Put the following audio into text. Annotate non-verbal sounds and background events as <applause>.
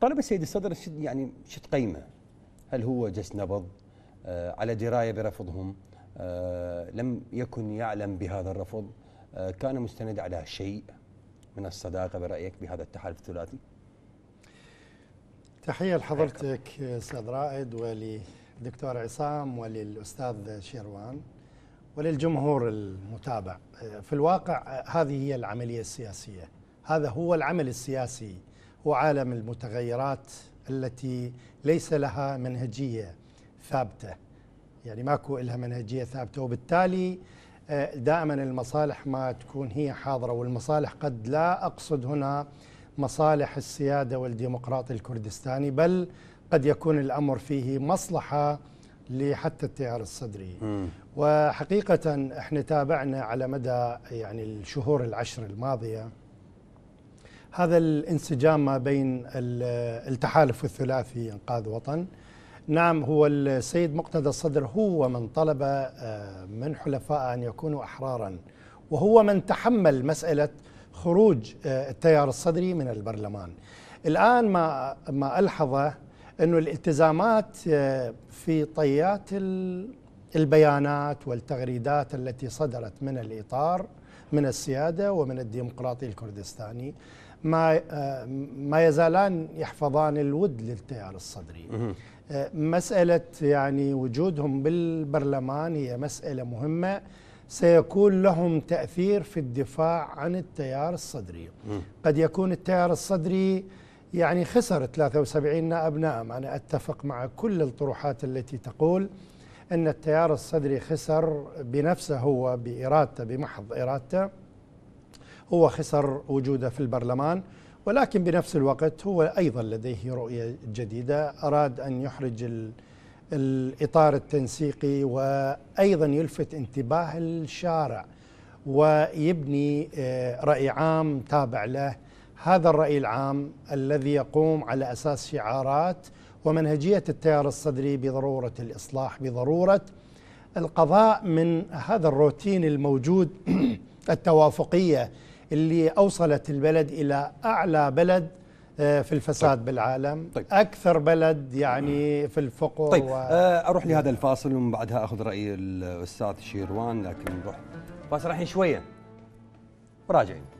طلب السيد الصدر يعني شو قيمه هل هو جس نبض آه على درايه برفضهم آه لم يكن يعلم بهذا الرفض آه كان مستند على شيء من الصداقه برايك بهذا التحالف الثلاثي تحيه لحضرتك استاذ رائد وللدكتور عصام وللاستاذ شيروان وللجمهور المتابع في الواقع هذه هي العمليه السياسيه هذا هو العمل السياسي وعالم المتغيرات التي ليس لها منهجية ثابتة يعني ماكو لها منهجية ثابتة وبالتالي آه، دائما المصالح ما تكون هي حاضرة والمصالح قد لا أقصد هنا مصالح السيادة والديمقراطي الكردستاني بل قد يكون الأمر فيه مصلحة لحتى التيار الصدري م. وحقيقة احنا تابعنا على مدى يعني الشهور العشر الماضية هذا الانسجام ما بين التحالف الثلاثي إنقاذ وطن نعم هو السيد مقتدى الصدر هو من طلب آه، من حلفاء أن يكونوا أحرارا وهو من تحمل مسألة خروج آه، التيار الصدري من البرلمان الآن ما, ما ألحظه أنه الالتزامات آه، في طيات البيانات والتغريدات التي صدرت من الإطار من السيادة ومن الديمقراطي الكردستاني ما آه، ما يزالان يحفظان الود للتيار الصدري آه، مسألة يعني وجودهم بالبرلمان هي مسألة مهمة سيكون لهم تأثير في الدفاع عن التيار الصدري قد يكون التيار الصدري يعني خسر 73 نائب نائم أنا أتفق مع كل الطروحات التي تقول أن التيار الصدري خسر بنفسه هو بإرادته بمحض إرادته هو خسر وجوده في البرلمان ولكن بنفس الوقت هو أيضا لديه رؤية جديدة أراد أن يحرج الإطار التنسيقي وأيضا يلفت انتباه الشارع ويبني آه، رأي عام تابع له هذا الرأي العام الذي يقوم على أساس شعارات ومنهجية التيار الصدري بضرورة الإصلاح بضرورة القضاء من هذا الروتين الموجود <clears throat> التوافقية اللي أوصلت البلد إلى أعلى بلد آه، في الفساد طيب. بالعالم طيب. أكثر بلد يعني في الفقر طيب و... آه، أروح لهذا الفاصل ومن بعدها أخذ رأي الأستاذ شيروان لكن نروح فاصل الحين شوية وراجعين